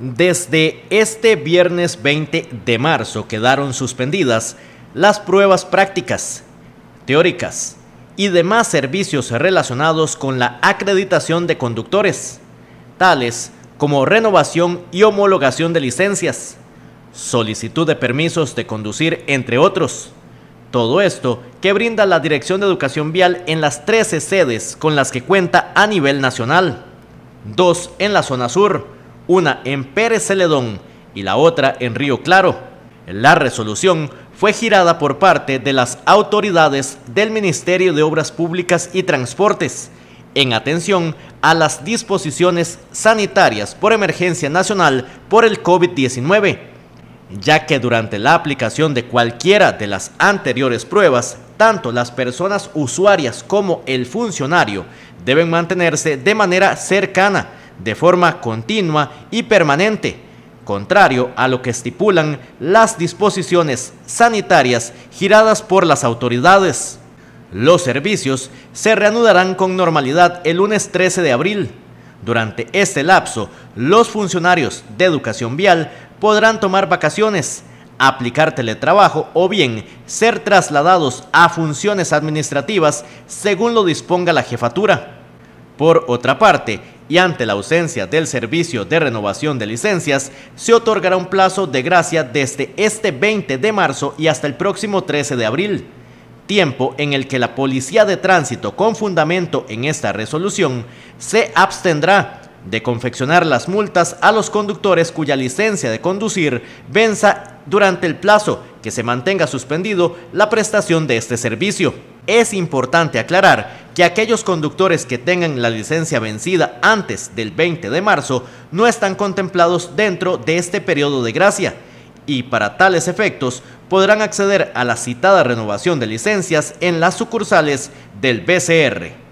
Desde este viernes 20 de marzo quedaron suspendidas las pruebas prácticas, teóricas y demás servicios relacionados con la acreditación de conductores, tales como renovación y homologación de licencias, solicitud de permisos de conducir, entre otros. Todo esto que brinda la Dirección de Educación Vial en las 13 sedes con las que cuenta a nivel nacional, dos en la zona sur, una en Pérez Celedón y la otra en Río Claro. La resolución fue girada por parte de las autoridades del Ministerio de Obras Públicas y Transportes, en atención a las disposiciones sanitarias por emergencia nacional por el COVID-19, ya que durante la aplicación de cualquiera de las anteriores pruebas, tanto las personas usuarias como el funcionario deben mantenerse de manera cercana de forma continua y permanente, contrario a lo que estipulan las disposiciones sanitarias giradas por las autoridades. Los servicios se reanudarán con normalidad el lunes 13 de abril. Durante este lapso, los funcionarios de educación vial podrán tomar vacaciones, aplicar teletrabajo o bien ser trasladados a funciones administrativas según lo disponga la jefatura. Por otra parte, y ante la ausencia del servicio de renovación de licencias, se otorgará un plazo de gracia desde este 20 de marzo y hasta el próximo 13 de abril, tiempo en el que la Policía de Tránsito con fundamento en esta resolución se abstendrá de confeccionar las multas a los conductores cuya licencia de conducir venza durante el plazo que se mantenga suspendido la prestación de este servicio. Es importante aclarar que aquellos conductores que tengan la licencia vencida antes del 20 de marzo no están contemplados dentro de este periodo de gracia y para tales efectos podrán acceder a la citada renovación de licencias en las sucursales del BCR.